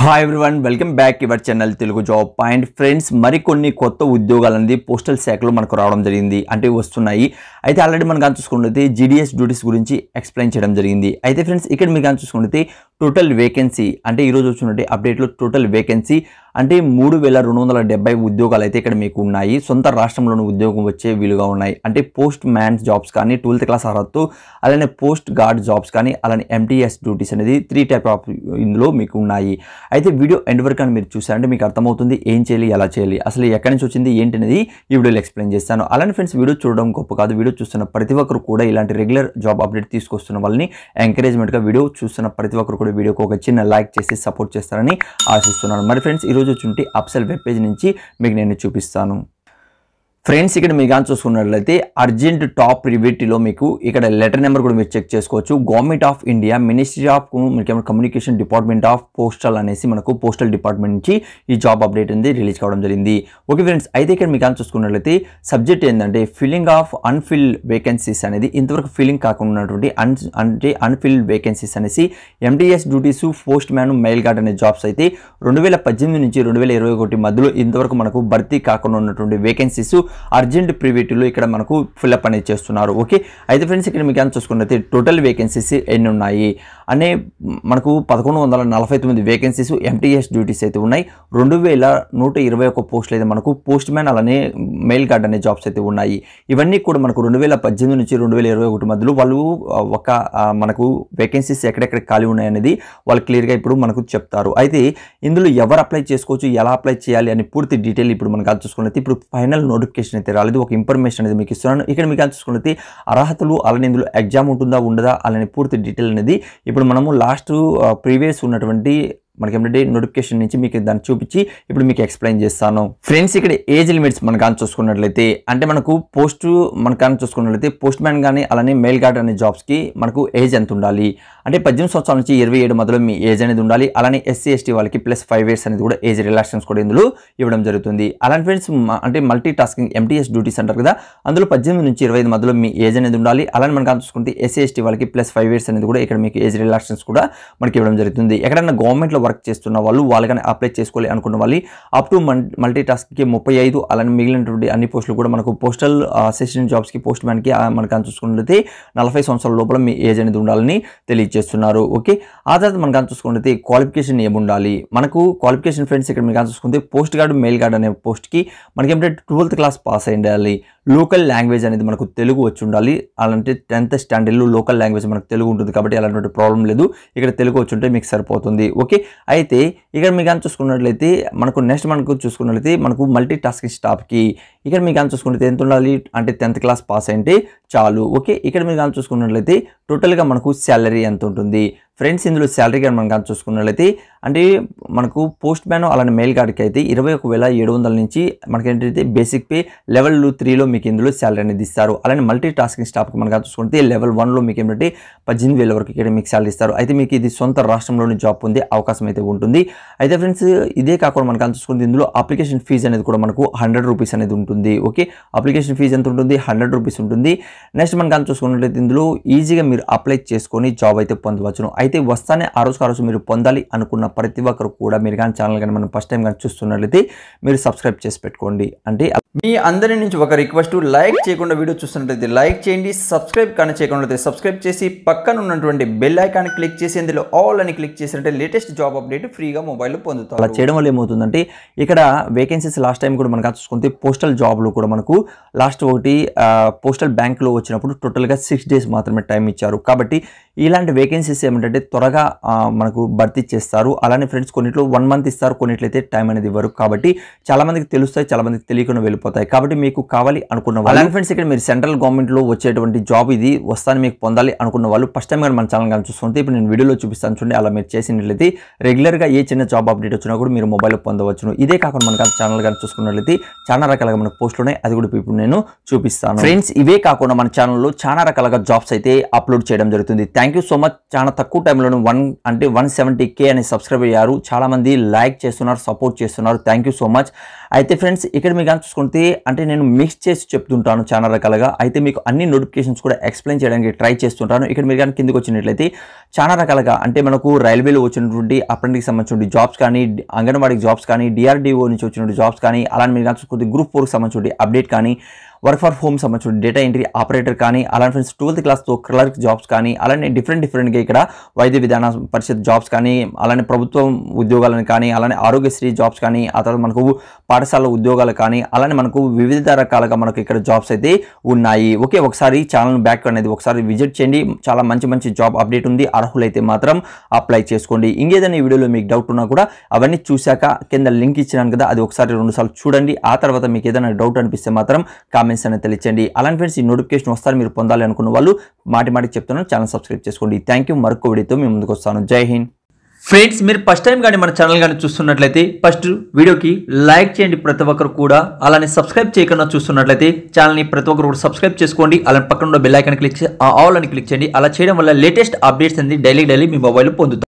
hi everyone welcome back ఇవర్ channel Telugu job point friends మరికొన్ని కొత్త ఉద్యోగాలు అనేది పోస్టల్ శాఖలో మనకు రావడం జరిగింది అంటే వస్తున్నాయి అయితే ఆల్రెడీ మనం కానీ చూసుకుంటే జీడిఎస్ డ్యూటీస్ గురించి ఎక్స్ప్లెయిన్ చేయడం జరిగింది అయితే ఫ్రెండ్స్ ఇక్కడ మీరు కానీ చూసుకుంటే టోటల్ వేకెన్సీ అంటే ఈరోజు వచ్చినటువంటి అప్డేట్లో టోటల్ వేకెన్సీ అంటే మూడు వేల రెండు వందల డెబ్బై ఉద్యోగాలు అయితే ఇక్కడ మీకు ఉన్నాయి సొంత రాష్ట్రంలోని ఉద్యోగం వచ్చే వీలుగా ఉన్నాయి అంటే పోస్ట్ మ్యాన్స్ జాబ్స్ కానీ ట్వెల్త్ క్లాస్ అర్హతు అలానే పోస్ట్ గార్డ్ జాబ్స్ కానీ అలానే ఎంటీఎస్ డ్యూటీస్ అనేది త్రీ టైప్ ఆఫ్ ఇందులో మీకు ఉన్నాయి అయితే వీడియో ఎండ్ వరకు అని మీరు చూసారంటే మీకు అర్థమవుతుంది ఏం చేయాలి ఎలా చేయాలి అసలు ఎక్కడి నుంచి వచ్చింది ఏంటి అనేది ఈ వీడియోలో ఎక్స్ప్లెయిన్ చేస్తాను అలానే ఫ్రెండ్స్ వీడియో చూడడం గొప్ప కాదు వీడియో చూస్తున్న ప్రతి ఒక్కరు కూడా ఇలాంటి రెగ్యులర్ జాబ్ అప్డేట్ తీసుకొస్తున్న వాళ్ళని ఎంకరేజ్మెంట్గా వీడియో చూస్తున్న ప్రతి ఒక్కరు కూడా వీడియోకి ఒక చిన్న లైక్ చేసి సపోర్ట్ చేస్తారని ఆశిస్తున్నాను మరి ఫ్రెండ్స్ ఈరోజు చూచుంటే అప్సెల్ వెబ్ పేజ్ నుంచి మీకు నేను చూపిస్తాను ఫ్రెండ్స్ ఇక్కడ మీరు కానీ చూసుకున్నట్లయితే అర్జెంట్ టాప్ రివిటీలో మీకు ఇక్కడ లెటర్ నెంబర్ కూడా మీరు చెక్ చేసుకోవచ్చు government of India ministry of communication department of postal అనేసి మనకు పోస్టల్ డిపార్ట్మెంట్ నుంచి ఈ జాబ్ అప్డేట్ అనేది రిలీజ్ కావడం జరిగింది ఓకే ఫ్రెండ్స్ అయితే ఇక్కడ మీకు కానీ చూసుకున్నట్లయితే సబ్జెక్ట్ ఏంటంటే ఫిల్లింగ్ ఆఫ్ అన్ఫిల్ వేకెన్సీస్ అనేది ఇంతవరకు ఫిల్లింగ్ కాకుండా ఉన్నటువంటి అన్ అంటే అన్ఫిల్ వేకెన్సీస్ అనేసి MDS duties postman mail guard అనే జాబ్స్ అయితే రెండు వేల పద్దెనిమిది నుంచి రెండు వేల ఇరవై ఒకటి మధ్యలో ఇంతవరకు మనకు భర్తీ కాకుండా ఉన్నటువంటి వేకెన్సీస్ అర్జెంట్ ప్రివేటివ్లో ఇక్కడ మనకు ఫిల్అప్ అనేది చేస్తున్నారు ఓకే అయితే ఫ్రెండ్స్ ఇక్కడ మీకు ఏం చూసుకున్నట్లయితే టోటల్ వేకెన్సీస్ ఎన్ని ఉన్నాయి అనే మనకు పదకొండు వందల నలభై తొమ్మిది వేకెన్సీస్ ఎంటీఎస్ డ్యూటీస్ అయితే ఉన్నాయి రెండు వేల నూట ఇరవై ఒక్క పోస్టులు అయితే మనకు పోస్ట్ మ్యాన్ అలానే మెయిల్ గార్డ్ అనే జాబ్స్ అయితే ఉన్నాయి ఇవన్నీ కూడా మనకు రెండు వేల పద్దెనిమిది నుంచి రెండు వేల ఇరవై ఒకటి మధ్యలో వాళ్ళు ఒక మనకు వేకెన్సీస్ ఎక్కడెక్కడ ఖాళీ ఉన్నాయనేది వాళ్ళు క్లియర్గా ఇప్పుడు మనకు చెప్తారు అయితే ఇందులో ఎవరు అప్లై చేసుకోవచ్చు ఎలా అప్లై చేయాలి అని పూర్తి డీటెయిల్ ఇప్పుడు మనకు చూసుకున్నది ఇప్పుడు ఫైనల్ నోటిఫికేషన్ అయితే రాలేదు ఒక ఇన్ఫర్మేషన్ అనేది మీకు ఇస్తున్నాను ఇక్కడ మీకు చూసుకున్నది అర్హతలు అలానే ఇందులో ఎగ్జామ్ ఉంటుందా ఉండదా అలానే పూర్తి డీటెయిల్ అనేది ఇప్పుడు మనము లాస్ట్ ప్రీవియస్ ఉన్నటువంటి మనకి ఏంటంటే నోటిఫికేషన్ నుంచి మీకు దాన్ని చూపించి ఇప్పుడు మీకు ఎక్స్ప్లెయిన్ చేస్తాను ఫ్రెండ్స్ ఇక్కడ ఏజ్ లిమిట్స్ మన కానీ చూసుకున్నట్లయితే అంటే మనకు పోస్ట్ మన కానీ చూసుకున్నట్లయితే పోస్ట్ మ్యాన్ కానీ అలానే మెయిల్ గార్డ్ అనే జాబ్స్కి మనకు ఏజ్ ఎంత ఉండాలి అంటే పద్దెనిమిది సంవత్సరాల నుంచి ఇరవై ఏడు మొదలు మీ ఏజ్ అనేది ఉండాలి అలానే ఎస్సీ ఎస్టీ వాళ్ళకి ప్లస్ ఫైవ్ ఇయర్స్ అనేది కూడా ఏజ్ రిలాక్సేషన్స్ కూడా ఇందులో ఇవ్వడం జరుగుతుంది అలాంటి ఫ్రెండ్స్ అంటే మల్టీ టాస్కింగ్ ఎంటీఎస్ డ్యూటీస్ అంటారు కదా అందులో పద్దెనిమిది నుంచి ఇరవై ఐదు మొదలు మీ ఏజ్ అనేది ఉండాలి అలానే మనం చూసుకుంటే ఎస్సీ ఎస్టీ వాళ్ళకి ప్లస్ ఫైవ్ ఇయర్స్ అనేది కూడా ఇక్కడ మీకు ఏజ్ రిలాక్సేషన్స్ కూడా మనకి ఇవ్వడం జరుగుతుంది ఎక్కడైనా గవర్నమెంట్లో వర్క్ చేస్తున్న వాళ్ళు వాళ్ళకని అప్లై చేసుకోవాలి అనుకున్న వాళ్ళు అప్ టు మల్టీ టాస్కింగ్కి ముప్పై ఐదు అలానే మిగిలినటువంటి అన్ని పోస్టులు కూడా మనకు పోస్టల్ అసిస్టెంట్ జాబ్స్కి పోస్ట్ మ్యాన్కి మనకు చూసుకున్నట్లయితే నలభై సంవత్సరాల లోపల మీ ఏజ్ అనేది ఉండాలని తెలియజేస్తుంది చేస్తున్నారు ఓకే ఆ తర్వాత మనం కానీ చూసుకుంటే క్వాలిఫికేషన్ ఉండాలి మనకు క్వాలిఫికేషన్ ఫ్రెండ్స్ ఇక్కడ మీకు కానీ చూసుకుంటే పోస్ట్ గార్డ్ మెయిల్ గార్డ్ అనే పోస్ట్కి మనకి ఏమంటే ట్వెల్త్ క్లాస్ పాస్ అయి ఉండాలి లోకల్ లాంగ్వేజ్ అనేది మనకు తెలుగు వచ్చి ఉండాలి అలాంటి టెన్త్ స్టాండర్డ్లో లోకల్ లాంగ్వేజ్ మనకు తెలుగు ఉంటుంది కాబట్టి అలాంటి ప్రాబ్లం లేదు ఇక్కడ తెలుగు వచ్చి ఉంటే మీకు సరిపోతుంది ఓకే అయితే ఇక్కడ మీకు కానీ చూసుకున్నట్లయితే మనకు నెక్స్ట్ మనకు చూసుకున్నట్లయితే మనకు మల్టీ టాస్కింగ్ స్టాప్కి ఇక్కడ మీకు కానీ చూసుకుంటే ఎంత ఉండాలి అంటే టెన్త్ క్లాస్ పాస్ అయింటే చాలు ఓకే ఇక్కడ మీరు కానీ చూసుకున్నట్లయితే టోటల్గా మనకు శాలరీ ఎంత ఉంటుంది ఫ్రెండ్స్ ఇందులో శాలరీ కానీ మనం కానీ చూసుకున్నట్లయితే అంటే మనకు పోస్ట్ మ్యాన్ అలానే మెయిల్ గార్డ్కి అయితే ఇరవై ఒక వేల ఏడు వందల నుంచి మనకి ఏంటైతే బేసిక్ పే లెవెల్ త్రీలో మీకు ఇందులో శాలరీ అనేది ఇస్తారు అలానే మల్టీ టాస్కింగ్ స్టాఫ్కి మనం కానీ చూసుకుంటే లెవెల్ వన్లో మీకు ఏంటంటే పద్దెనిమిది వేల వరకు ఇక్కడ మీకు శాలరీ ఇస్తారు అయితే మీకు ఇది సొంత రాష్ట్రంలోని జాబ్ పొందే అవకాశం అయితే ఉంటుంది అయితే ఫ్రెండ్స్ ఇదే కాకుండా మనం కానీ చూసుకుంటే ఇందులో అప్లికేషన్ ఫీజు అనేది కూడా మనకు హండ్రెడ్ రూపీస్ అనేది ఉంటుంది ఓకే అప్లికేషన్ ఫీజు ఎంత ఉంటుంది హండ్రెడ్ రూపీస్ ఉంటుంది నెక్స్ట్ మనం కానీ చూసుకున్నట్లయితే ఇందులో ఈజీగా మీరు అప్లై చేసుకొని జాబ్ అయితే పొందవచ్చును అయితే వస్తానే ఆ రోజుకు ఆ రోజు మీరు పొందాలి అనుకున్న ప్రతి ఒక్కరు కూడా మీరు కానీ ఛానల్ కానీ మనం ఫస్ట్ టైం కానీ చూస్తున్నట్లయితే మీరు సబ్స్క్రైబ్ చేసి పెట్టుకోండి అంటే మీ అందరి నుంచి ఒక రిక్వెస్ట్ లైక్ చేయకుండా వీడియో చూస్తున్నట్లయితే లైక్ చేయండి సబ్స్క్రైబ్ కానీ చేయకుండా సబ్స్క్రైబ్ చేసి పక్కన ఉన్నటువంటి బెల్ ఐకాన్ క్లిక్ చేసి ఇందులో ఆల్ అని క్లిక్ చేసినట్టే లేటెస్ట్ జాబ్ అప్డేట్ ఫ్రీగా మొబైల్లో పొందుతారు అలా చేయడం వల్ల ఏమవుతుందంటే ఇక్కడ వేకెన్సీస్ లాస్ట్ టైం కూడా మనకు చూసుకుంటే పోస్టల్ జాబ్లో కూడా మనకు లాస్ట్ ఒకటి పోస్టల్ బ్యాంక్లో వచ్చినప్పుడు టోటల్గా సిక్స్ డేస్ మాత్రమే టైం ఇచ్చారు కాబట్టి ఇలాంటి వేకెన్సీస్ ఏమంటే ఏంటంటే త్వరగా మనకు భర్తీ చేస్తారు అలానే ఫ్రెండ్స్ కొన్నిట్లో వన్ మంత్ ఇస్తారు కొన్నిట్లయితే టైం అనేది ఇవ్వరు కాబట్టి చాలామందికి తెలుస్తాయి చాలామందికి తెలియకుండా వెళ్ళిపోతాయి కాబట్టి మీకు కావాలి అనుకున్న వాళ్ళు ఫ్రెండ్స్ ఇక్కడ మీరు సెంట్రల్ గవర్నమెంట్లో వచ్చేటువంటి జాబ్ ఇది వస్తాను మీకు పొందాలి అనుకున్న వాళ్ళు ఫస్ట్ టైం కానీ మన ఛానల్ కానీ చూస్తుంటే ఇప్పుడు నేను వీడియోలో చూపిస్తాను చూడండి అలా మీరు చేసినట్లయితే రెగ్యులర్గా ఏ చిన్న జాబ్ అప్డేట్ వచ్చినా కూడా మీరు మొబైల్లో పొందవచ్చును ఇదే కాకుండా మనకు ఛానల్ కానీ చూసుకున్నట్లయితే చాలా రకాలుగా మనకు పోస్టులు ఉన్నాయి అది కూడా ఇప్పుడు నేను చూపిస్తాను ఫ్రెండ్స్ ఇవే కాకుండా మన ఛానల్లో చాలా రకాలుగా జాబ్స్ అయితే అప్లోడ్ చేయడం జరుగుతుంది థ్యాంక్ సో మచ్ చాలా తక్కువ టైంలోనూ వన్ అంటే వన్ సెవెంటీ కే అని సబ్స్క్రైబ్ అయ్యారు చాలామంది లైక్ చేస్తున్నారు సపోర్ట్ చేస్తున్నారు థ్యాంక్ యూ సో మచ్ అయితే ఫ్రెండ్స్ ఇక్కడ మీకు కానీ చూసుకుంటే అంటే నేను మిక్స్ చేసి చెప్తుంటాను చాలా రకాలుగా అయితే మీకు అన్ని నోటిఫికేషన్స్ కూడా ఎక్స్ప్లెయిన్ చేయడానికి ట్రై చేస్తుంటాను ఇక్కడ మీరు కానీ కిందకి వచ్చినట్లయితే చాలా రకాలుగా అంటే మనకు రైల్వేలో వచ్చినటువంటి అప్రెంటికి సంబంధించిన జాబ్స్ కానీ అంగన్వాడికి జాబ్స్ కానీ డిఆర్డిఓ నుంచి వచ్చినటువంటి జాబ్స్ కానీ అలానే మీరు కానీ చూసుకుంటే గ్రూప్ ఫోర్కి సంబంధించి అప్డేట్ కానీ వర్క్ ఫర్ హోమ్ సంబంధించిన డేటా ఎంట్రీ ఆపరేటర్ కానీ అలాంటి ఫ్రెండ్స్ ట్వెల్త్ క్లాస్తో క్లర్క్ జాబ్స్ కానీ అలానే డిఫరెంట్ డిఫరెంట్గా ఇక్కడ వైద్య విధాన పరిషత్ జాబ్స్ కానీ అలానే ప్రభుత్వం ఉద్యోగాలను కానీ అలానే ఆరోగ్యశ్రీ జాబ్స్ కానీ ఆ తర్వాత మనకు పాఠశాల ఉద్యోగాలు కానీ అలానే మనకు వివిధ రకాలుగా మనకు ఇక్కడ జాబ్స్ అయితే ఉన్నాయి ఓకే ఒకసారి ఛానల్ బ్యాక్ అనేది ఒకసారి విజిట్ చేయండి చాలా మంచి మంచి జాబ్ అప్డేట్ ఉంది అర్హులైతే మాత్రం అప్లై చేసుకోండి ఇంకేదైనా ఈ వీడియోలో మీకు డౌట్ ఉన్నా కూడా అవన్నీ చూశాక కింద లింక్ ఇచ్చినాను కదా అది ఒకసారి రెండుసార్లు చూడండి ఆ తర్వాత మీకు ఏదైనా డౌట్ అనిపిస్తే మాత్రం కామెంట్ కామెంట్స్ అనేది తెలియచండి అలాంటి ఫ్రెండ్స్ ఈ నోటిఫికేషన్ వస్తారు మీరు పొందాలి అనుకున్న వాళ్ళు మాటి మాటికి చెప్తున్నాను ఛానల్ సబ్స్క్రైబ్ చేసుకోండి థ్యాంక్ యూ మరొక వీడియోతో మేము ముందుకు వస్తాను జై హింద్ ఫ్రెండ్స్ మీరు ఫస్ట్ టైం కానీ మన ఛానల్ కానీ చూస్తున్నట్లయితే ఫస్ట్ వీడియోకి లైక్ చేయండి ప్రతి ఒక్కరు కూడా అలానే సబ్స్క్రైబ్ చేయకుండా చూస్తున్నట్లయితే ఛానల్ని ప్రతి ఒక్కరు కూడా సబ్స్క్రైబ్ చేసుకోండి అలానే పక్కన ఉన్న బెల్ క్లిక్ క్లిక్ ఆల్ అని క్లిక్ చేయండి అలా చేయడం వల్ల లేటెస్ట్ అప్డేట్స్ అనేది డైలీ డైలీ మీ మొబైల్ పొందుతారు